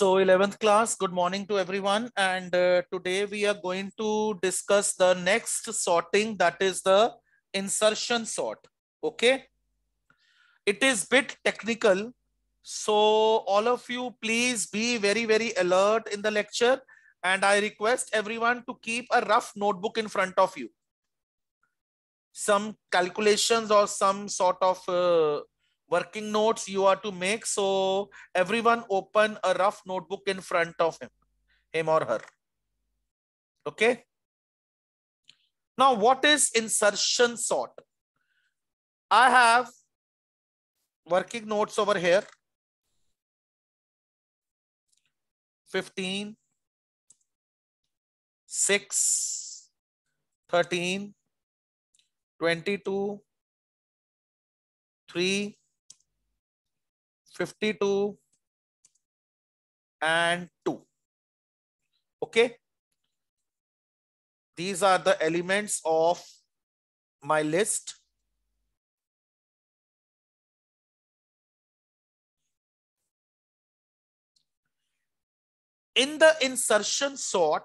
So 11th class, good morning to everyone. And uh, today we are going to discuss the next sorting that is the insertion sort. Okay. It is bit technical. So all of you, please be very, very alert in the lecture. And I request everyone to keep a rough notebook in front of you. Some calculations or some sort of uh, working notes you are to make. So everyone open a rough notebook in front of him, him or her. Okay. Now, what is insertion sort? I have working notes over here. 15, 6, 13, 22, 3, 52 and 2. Okay. These are the elements of my list. In the insertion sort,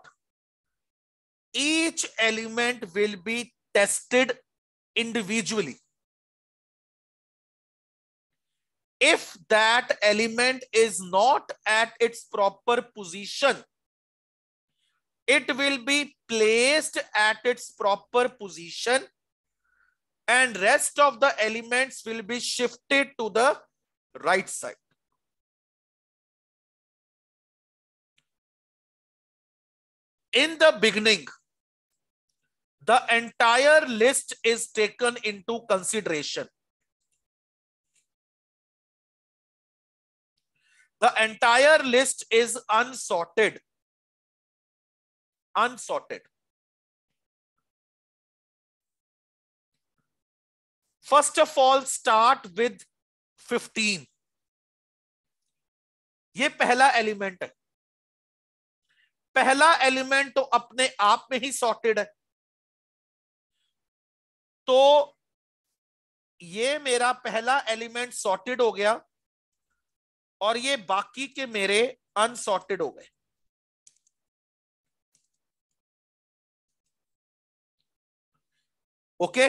each element will be tested individually. if that element is not at its proper position, it will be placed at its proper position and rest of the elements will be shifted to the right side. In the beginning, the entire list is taken into consideration. the entire list is unsorted unsorted first of all start with 15 ये पहला element है पहला element तो अपने आप में ही sorted है तो ये मेरा पहला एलिमेंट सॉर्टेड हो गया और ये बाकी के मेरे अनसॉर्टेड हो गए okay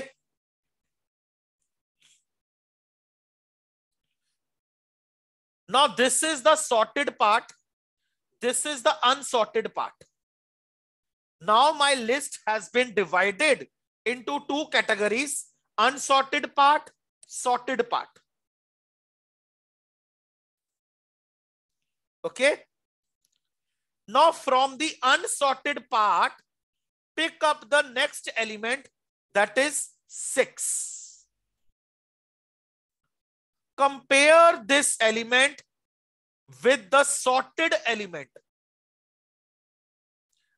now this is the sorted part this is the unsorted part now my list has been divided into two categories unsorted part sorted part Okay. Now from the unsorted part, pick up the next element that is 6. Compare this element with the sorted element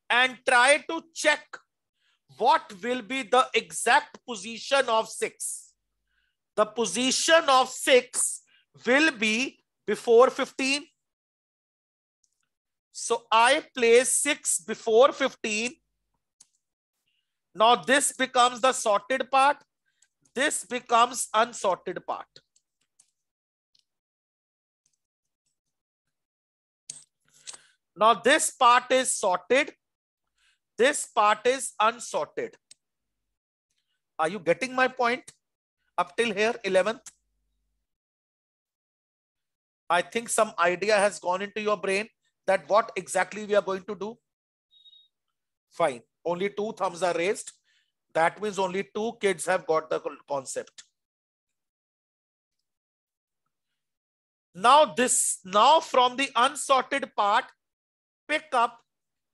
and try to check what will be the exact position of 6. The position of 6 will be before 15, so I place 6 before 15. Now this becomes the sorted part. This becomes unsorted part. Now this part is sorted. This part is unsorted. Are you getting my point? Up till here, 11th. I think some idea has gone into your brain that what exactly we are going to do? Fine. Only two thumbs are raised. That means only two kids have got the concept. Now this, now from the unsorted part, pick up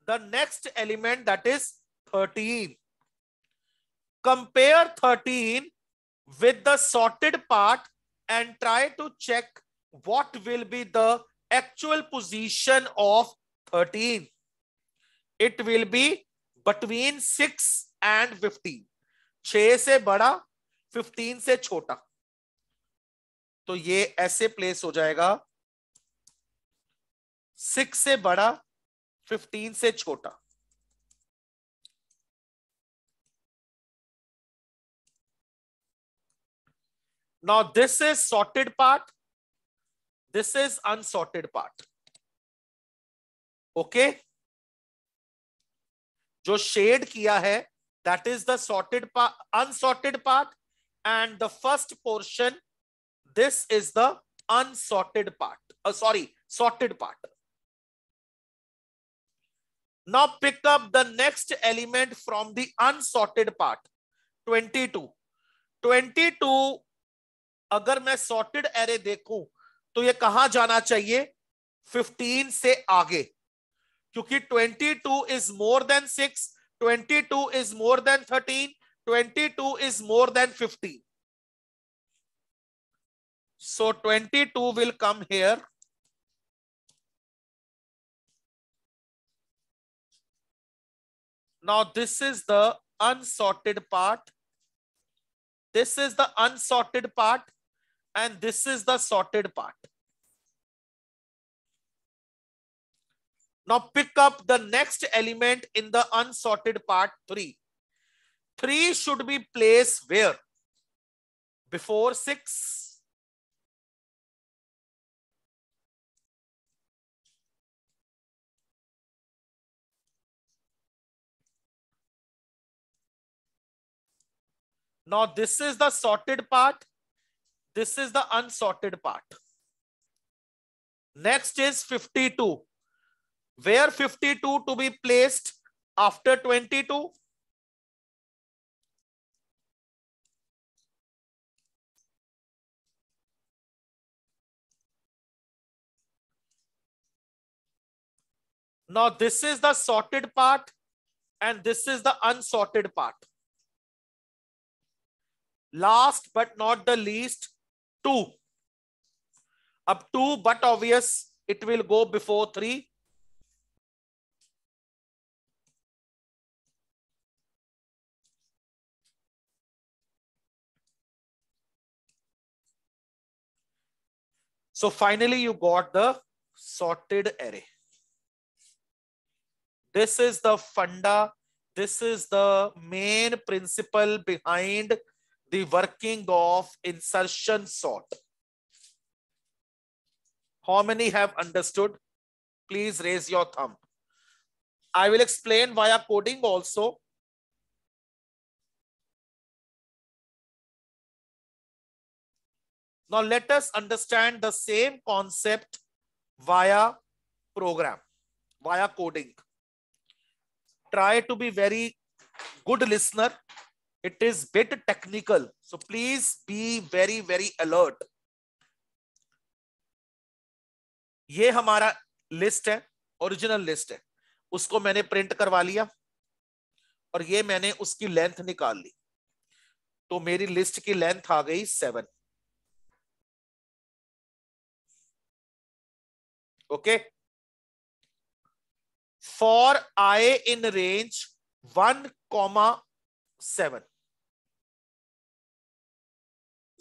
the next element that is 13. Compare 13 with the sorted part and try to check what will be the actual position of 13 it will be between 6 and 15 6 से बड़ा 15 से छोटा तो ये ऐसे place हो जाएगा 6 से बड़ा 15 से छोटा now this is sorted part This is unsorted part. Okay? jo shade kiya hai that is the sorted part, unsorted part, and the first portion, this is the unsorted part. Uh, sorry, sorted part. Now pick up the next element from the unsorted part, 22. 22, अगर मैं sorted array देखूं, तो ये कहां जाना चाहिए 15 से आगे क्योंकि 22 two is more than six twenty two is more than thirteen twenty two is more than 15 so twenty two will come here now this is the unsorted part this is the unsorted part And this is the sorted part. Now pick up the next element in the unsorted part 3. 3 should be placed where? Before 6. Now this is the sorted part. This is the unsorted part. Next is 52. Where 52 to be placed after 22? Now, this is the sorted part and this is the unsorted part. Last but not the least, 2 up 2 but obvious it will go before 3 So finally you got the sorted array. This is the funda. This is the main principle behind the working of insertion sort. How many have understood? Please raise your thumb. I will explain via coding also. Now let us understand the same concept via program, via coding. Try to be very good listener it is bit technical so please be very very alert ये हमारा list है original list है उसको मैंने print करवा लिया और ये मैंने उसकी लेंथ निकाल ली तो मेरी लिस्ट की लेंथ आ गई seven okay for I in range one comma seven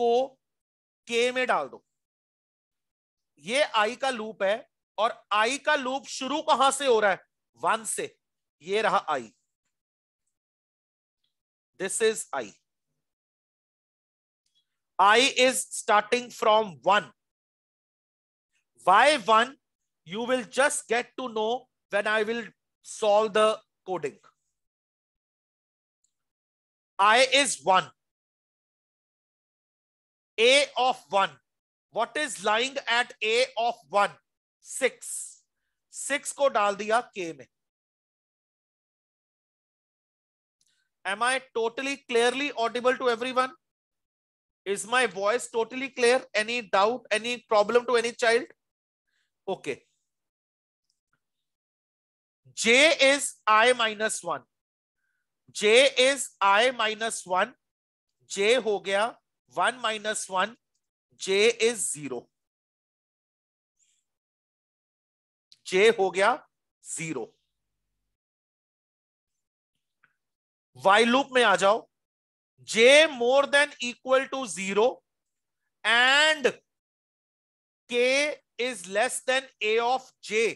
को के में डाल दो ये आई का लूप है और आई का लूप शुरू कहां से हो रहा है वन से ये रहा I this is I I is starting from one why one you will just get to know when I will solve the coding I is one. a of 1 what is lying at a of 1 6 6 ko dal diya k में am i totally clearly audible to everyone is my voice totally clear any doubt any problem to any child okay j is i minus 1 j is i minus 1 j ho gaya one minus one j is zero j हो गया zero while loop में आ जाओ j more than equal to zero and k is less than a of J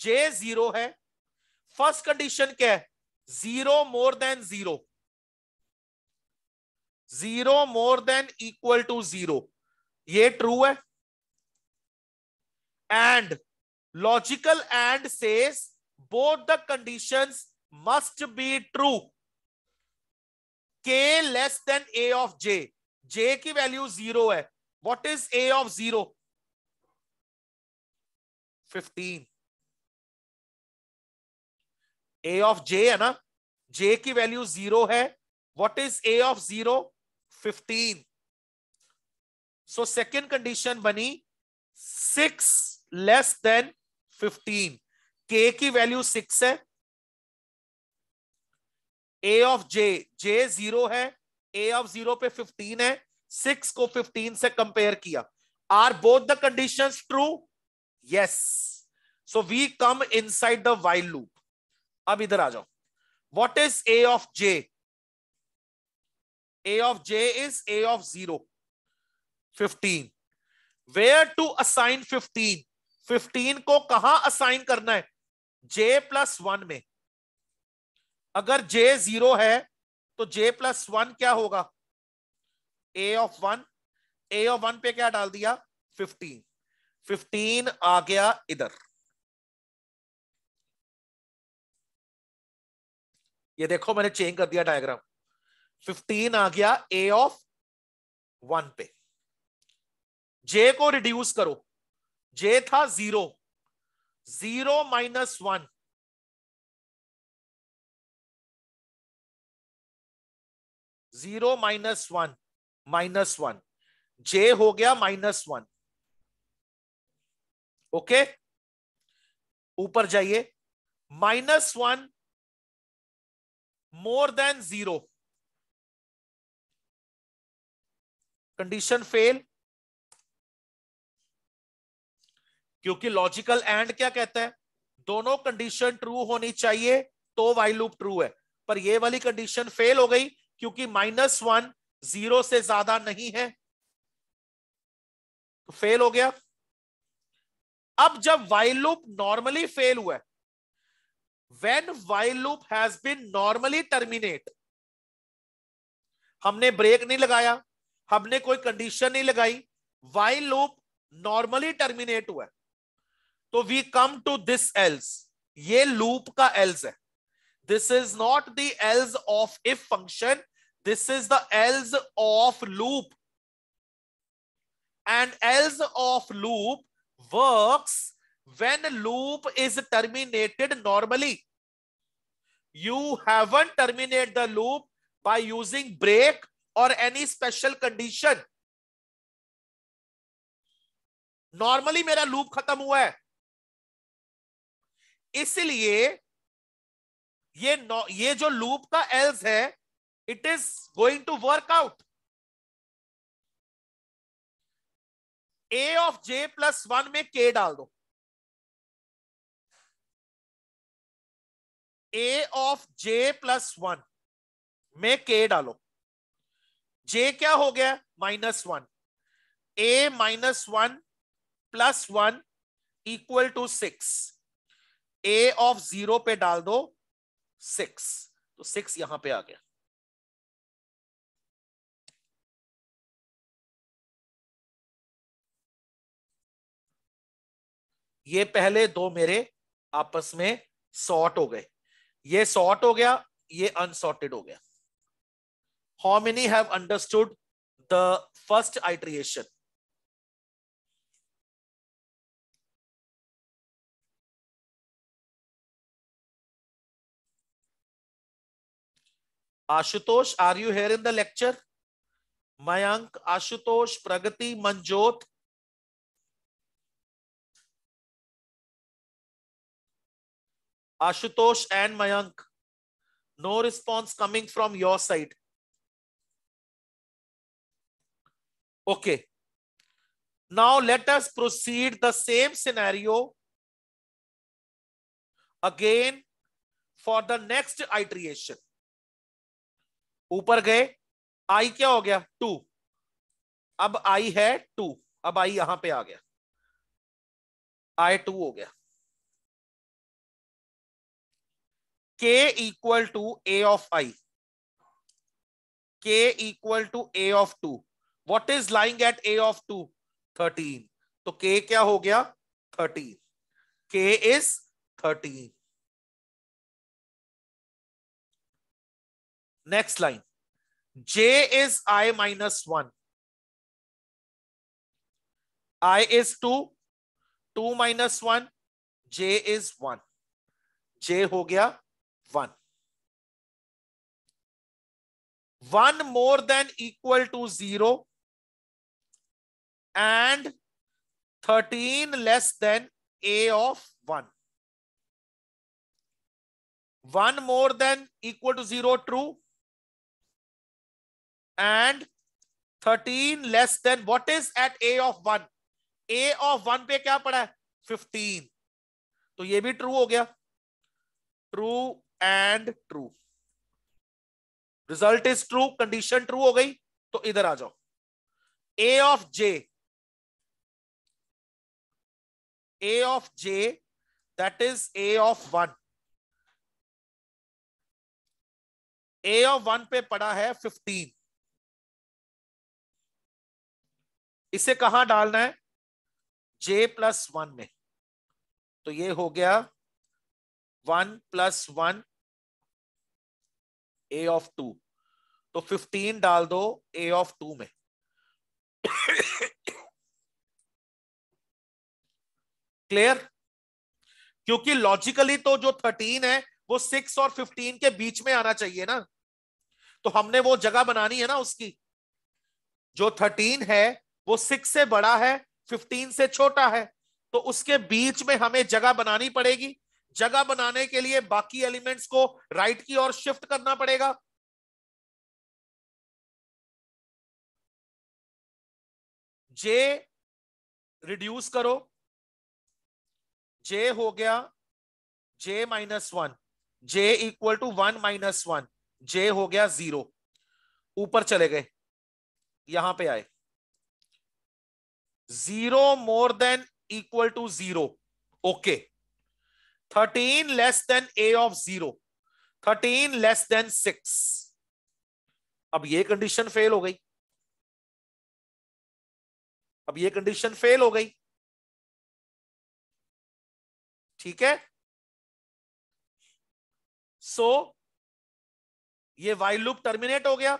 j zero है first condition क्या है zero more than zero zero more than equal to zero ये true है and logical and says both the conditions must be true k less than a of J j की value zero है what is a of zero fifteen a of j है ना j की value zero है what is a of zero fifteen so second condition बनी six less than fifteen k की value six है a of J j zero है a of zero पे fifteen है सिक्स को फिफ्टीन से कंपेयर किया are both the condition true yes so we come inside the while loop अब इधर आ जाओ what is a of j A of j is A of 0, 15. Where to assign 15? 15 को कहा असाइन करना है j प्लस वन में अगर j जीरो है तो j प्लस वन क्या होगा a of one a of one पे क्या डाल दिया 15 15 आ गया इधर ये देखो मैंने चेंज कर दिया डायग्राम फिफ्टीन आ गया ए ऑफ वन पे जे को रिड्यूस करो जे था zero zero minus one zero minus one minus one जे हो गया माइनस वन ओके ऊपर जाइए minus one more than zero condition fail क्योंकि लॉजिकल एंड क्या कहता है दोनों कंडीशन ट्रू होनी चाहिए तो वाई लूप ट्रू है पर ये वाली कंडीशन फेल हो गई क्योंकि माइनस वन जीरो से ज्यादा नहीं है तो फेल हो गया अब जब वाई लूप नॉर्मली फेल हुआ है when while loop has been normally terminate हमने ब्रेक नहीं लगाया हमने कोई कंडीशन नहीं लगाई वाई लूप नॉर्मली टर्मिनेट हुआ तो we come to this else ये लूप का एल्स है this is not the else of if function this is the else of loop and else of loop work when loop is terminated normally you haven't terminate the loop by using break और any special condition normally मेरा loop खत्म हुआ है इसलिए ये ये जो loop का एल्स है it is going to work out a of J plus one में के डाल दो a of J plus one में के डालो जे क्या हो गया minus one a minus one plus one equal to six a of zero पे डाल दो सिक्स तो सिक्स यहां पे आ गया ये पहले दो मेरे आपस में सॉर्ट हो गए ये सॉर्ट हो गया ये अनसॉर्टेड हो गया how many have understood the first iteration? Ashutosh, are you here in the lecture? Mayank, Ashutosh, Pragati, Manjot. Ashutosh and Mayank. No response coming from your side. Okay. Now let us proceed the same scenario again for the next iteration. ऊपर गए i क्या हो गया to अब i है to अब i यहां पे आ गया i टू हो गया k equal to a of i k equal to a of two what is lying at a of two thirteen तो के क्या हो गया thirteen k is thirteen next line j is I minus one i is two two minus one j is one j हो गया one one more than equal to zero and 13 less than a of 1. 1 more than equal to 0 true and 13 less than what is at a of 1 a of 1 पे क्या पड़ा है 15 तो ये भी true हो गया true and true result is true condition true हो गई तो इधर आ जाओ a of j a of j that is a of one a of one पे पड़ा है फिफ्टीन इसे कहा डालना है जे प्लस वन में तो ये हो गया one plus one a of two तो फिफ्टीन डाल दो ए ऑफ टू में क्लियर क्योंकि लॉजिकली तो जो थर्टीन है वो सिक्स और फिफ्टीन के बीच में आना चाहिए ना तो हमने वो जगह बनानी है ना उसकी जो थर्टीन है वो सिक्स से बड़ा है फिफ्टीन से छोटा है तो उसके बीच में हमें जगह बनानी पड़ेगी जगह बनाने के लिए बाकी एलिमेंट्स को राइट की ओर शिफ्ट करना पड़ेगा जे रिड्यूस करो जे हो गया j minus one J equal to one minus one जे हो गया जीरो ऊपर चले गए यहां पे आए zero more than equal to zero okay thirteen less than a of zero thirteen less than six अब ये कंडीशन फेल हो गई अब ये कंडीशन फेल हो गई ठीक है सो so, ये वाइल लूप टर्मिनेट हो गया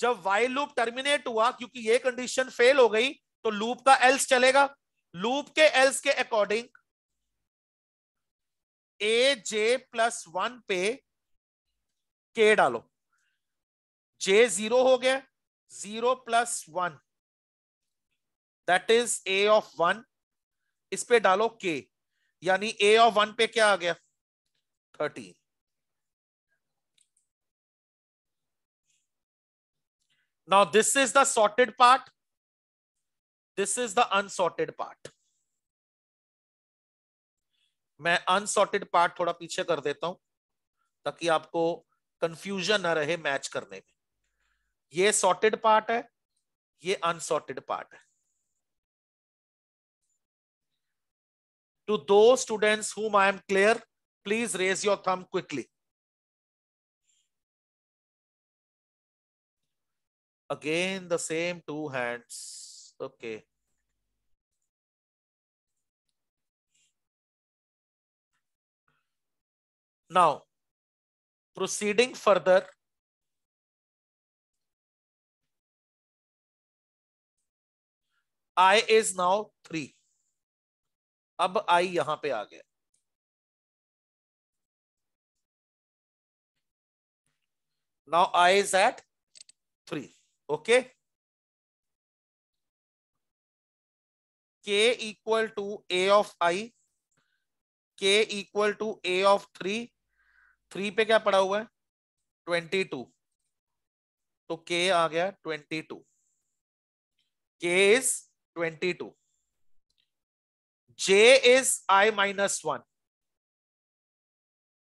जब वाइल लूप टर्मिनेट हुआ क्योंकि ये कंडीशन फेल हो गई तो लूप का एल्स चलेगा लूप के एल्स के according a j plus one पे के डालो जे जीरो हो गया zero plus one that is a of one इस पे डालो के यानी ए ऑफ वन पे क्या आ गया thirteen now this is the sorted part this is the unsorted part मैं अनसॉर्टेड पार्ट थोड़ा पीछे कर देता हूं ताकि आपको कंफ्यूजन ना रहे मैच करने में ये सॉर्टेड पार्ट है ये अनसॉर्टेड पार्ट है to those students whom I am clear, please raise your thumb quickly. Again, the same two hands. Okay. Now, proceeding further, I is now 3. अब आई यहां पे आ गया now I is at three okay k equal to a of I k equal to a of three three पे क्या पड़ा हुआ है ट्वेंटी टू तो के आ गया twenty two k is twenty two J is I minus one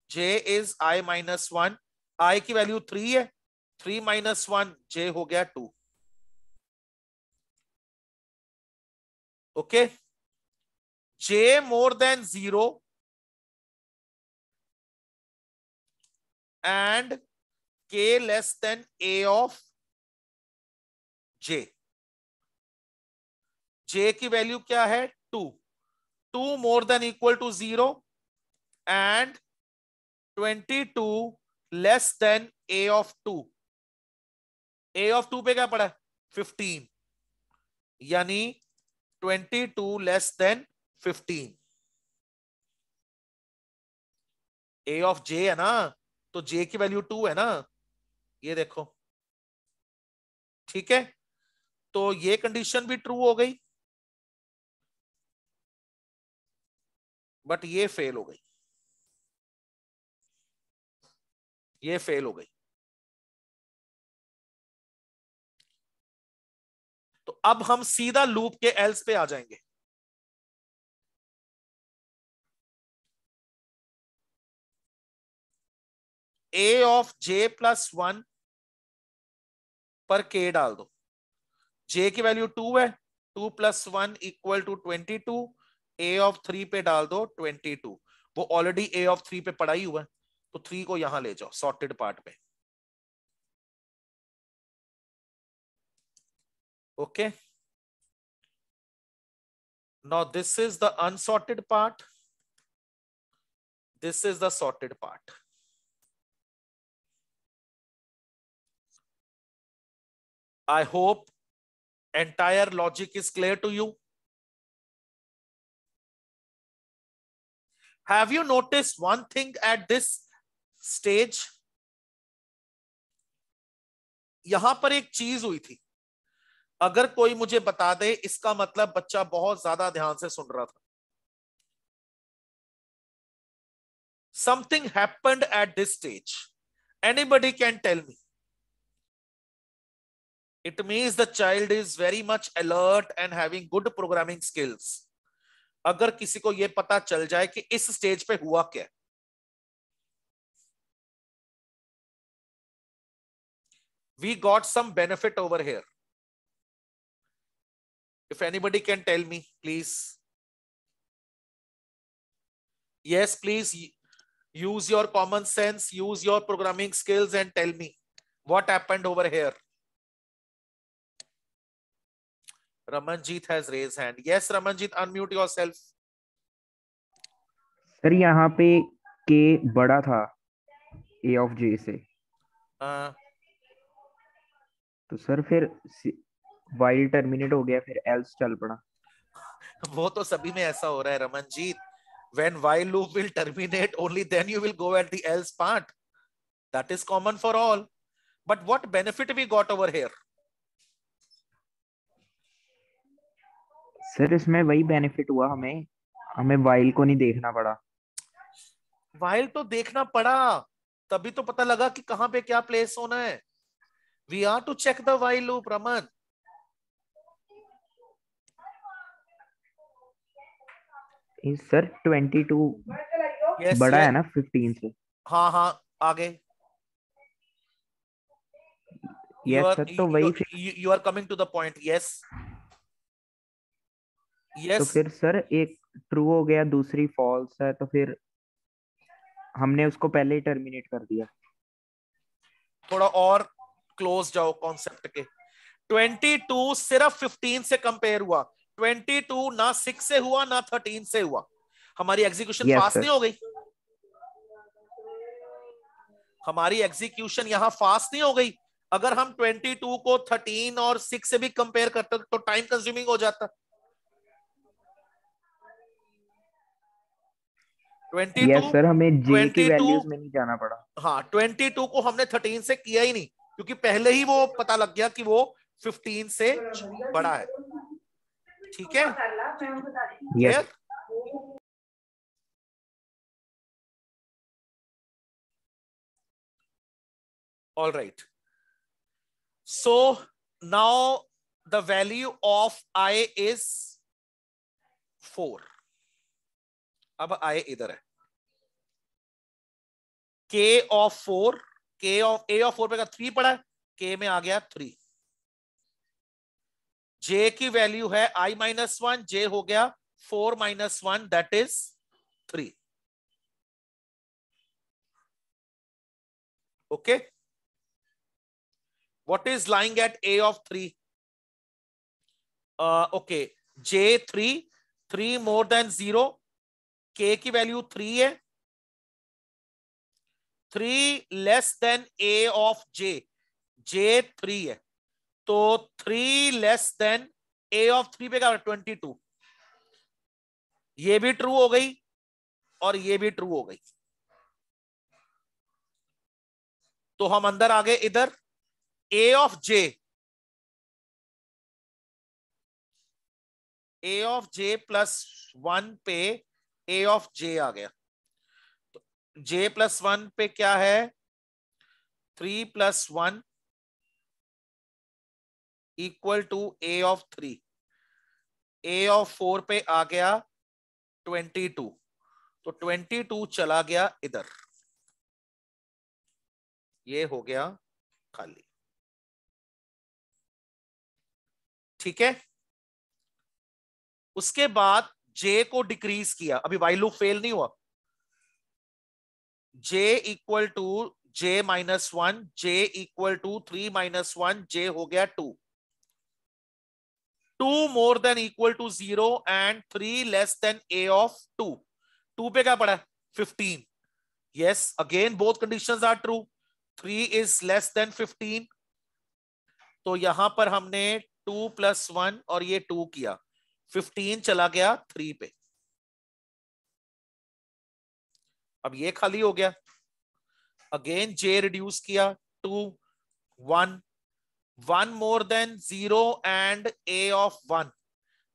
J is I minus one I की value three है थ्री माइनस वन जे हो गया two okay j more than zero and k less than a of J j की value क्या है two 2 more than equal to 0 and 22 less than a of 2 a of 2 पे क्या पड़ा है 15 यानी 22 less than 15 a of j है ना तो j की वैल्यू 2 है ना ये देखो ठीक है तो ये कंडीशन भी ट्रू हो गई बट ये फेल हो गई ये फेल हो गई तो अब हम सीधा लूप के एल्स पे आ जाएंगे a of J plus one पर के डाल दो जे की वैल्यू टू है two plus one equal to twenty two a of three पे डाल दो ट्वेंटी टू वो ऑलरेडी ए ऑफ थ्री पे पढ़ाई हुआ है तो थ्री को यहां ले जाओ सॉर्टेड पार्ट में okay now this is the unsorted part this is the sorted part I hope entire logic is clear to you Have you noticed one thing at this stage? यहां पर एक चीज हुई थी अगर कोई मुझे बता दे इसका मतलब बच्चा बहुत ज्यादा ध्यान से सुन रहा था something happened at this stage anybody can tell me it means the child is very much alert and having good programming skills अगर किसी को यह पता चल जाए कि इस स्टेज पे हुआ क्या we got some benefit over here if anybody can tell me please yes please use your common sense use your programming skills and tell me what happened over here Ramanjit has raise hand yes Ramanjit unmute yourself sir यहां पे के बड़ा था ए of जे से हाँ। तो sir फिर while terminate हो गया फिर एल्स चल पड़ा वो तो सभी में ऐसा हो रहा है Ramanjit when while loop will terminate only then you will go at the else part that is common for all but what benefit we got over here sir इसमें वही बेनिफिट हुआ हमें हमें वाइल को नहीं देखना पड़ा वाइल तो देखना पड़ा तभी तो पता लगा कि कहां पे क्या प्लेस होना है we are to check the while loop Raman sir twenty two बड़ा है ना फिफ्टीन से हाँ हाँ आगे यस सर तो वही you are coming to the point yes तो yes. तो फिर सर एक ट्रू हो गया दूसरी फॉल्स है तो फिर हमने उसको पहले ही टर्मिनेट कर दिया थोड़ा और क्लोज जाओ कॉन्सेप्ट के 22 सिर्फ 15 से कंपेयर हुआ 22 ना 6 से हुआ ना 13 से हुआ हमारी एग्जीक्यूशन yes, फास्ट नहीं हो गई हमारी एग्जीक्यूशन यहां फास्ट नहीं हो गई अगर हम 22 को 13 और 6 से भी कंपेयर करते तो टाइम कंज्यूमिंग हो जाता ट्वेंटी yes, सर हमें जे की वैल्यूज में नहीं जाना पड़ा हाँ ट्वेंटी टू को हमने थर्टीन से किया ही नहीं क्योंकि पहले ही वो पता लग गया कि वो फिफ्टीन से बड़ा है ठीक है yes. all right so now the value of i is four. अब आए इधर है k of four k of a of four पे का थ्री पड़ा है के में आ गया थ्री जे की वैल्यू है आई माइनस वन जे हो गया four minus one that is three okay what is lying at a of three okay J three three more than zero के की वैल्यू थ्री है three less than a of J J three है तो three less than a of three पे क्या twenty two ये भी true हो गई और ये भी ट्रू हो गई तो हम अंदर आ गए इधर a of J a of J plus one पे ए ऑफ जे आ गया तो जे प्लस वन पे क्या है three plus one equal to a of three a of four पे आ गया ट्वेंटी टू तो ट्वेंटी टू चला गया इधर ये हो गया खाली ठीक है उसके बाद जे को डिक्रीज किया अभी वाई लूप फेल नहीं हुआ J equal to J minus one J equal to three minus one जे हो गया two two more than equal to zero and three less than a of two two पे क्या पड़ा fifteen yes again both condition are true three is less than fifteen तो यहां पर हमने to plus one और ये टू किया फिफ्टीन चला गया थ्री पे अब ये खाली हो गया अगेन जे रिड्यूस किया to one one more than zero and a of one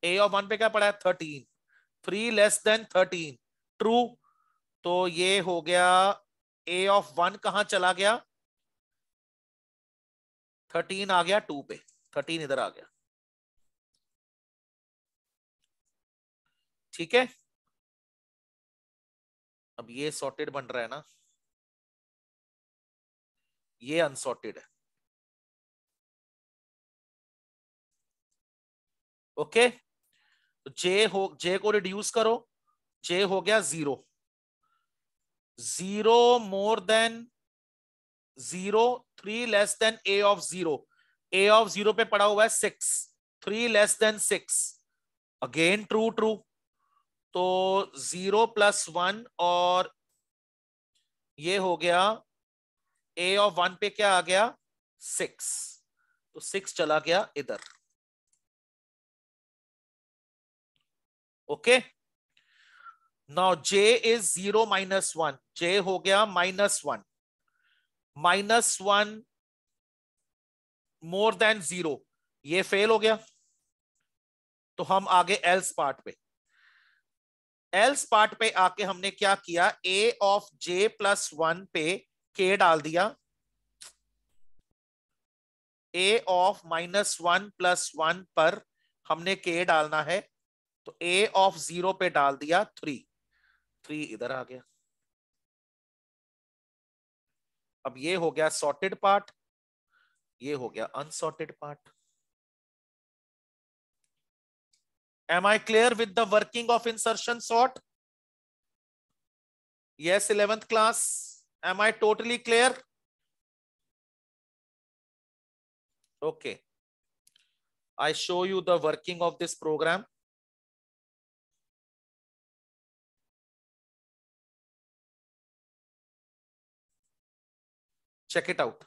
a of one पे क्या पड़ा है thirteen three less than thirteen true तो ये हो गया ए ऑफ वन कहा चला गया थर्टीन आ गया टू पे थर्टीन इधर आ गया ठीक है अब ये सॉर्टेड बन रहा है ना ये अनसॉर्टेड है ओके तो जे हो जे को रिड्यूस करो जे हो गया zero zero more than zero three less than a of zero a of zero पे पड़ा हुआ है six three less than six again true true तो जीरो प्लस वन और ये हो गया ए ऑफ वन पे क्या आ गया सिक्स तो सिक्स चला गया इधर okay now J is zero minus one जे हो गया minus one minus one more than zero ये फेल हो गया तो हम आगे एल्स पार्ट पे एल्स पार्ट पे आके हमने क्या किया a of J plus one पे के डाल दिया a of minus one plus one पर हमने के डालना है तो ए ऑफ जीरो पे डाल दिया थ्री थ्री इधर आ गया अब ये हो गया सॉर्टेड पार्ट ये हो गया unsorted part Am I clear with the working of insertion sort? Yes, 11th class. Am I totally clear? Okay. I show you the working of this program. Check it out.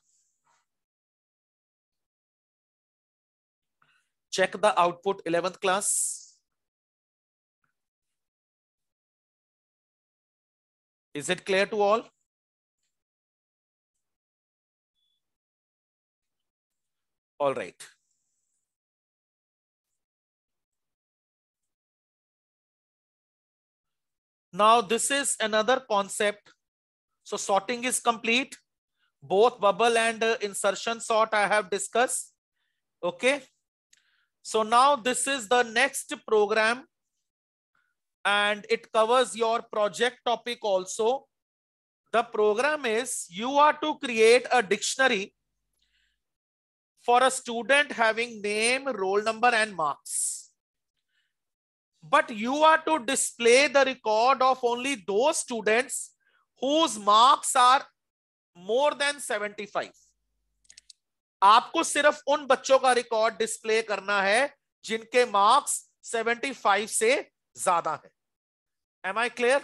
Check the output 11th class. Is it clear to all? All right. Now this is another concept. So sorting is complete. Both bubble and uh, insertion sort I have discussed. Okay. So now this is the next program and it covers your project topic also. The program is you are to create a dictionary for a student having name, roll number and marks. But you are to display the record of only those students whose marks are more than 75. आपको सिर्फ उन बच्चों का record display करना है जिनके marks 75 से ज्यादा है Am I clear?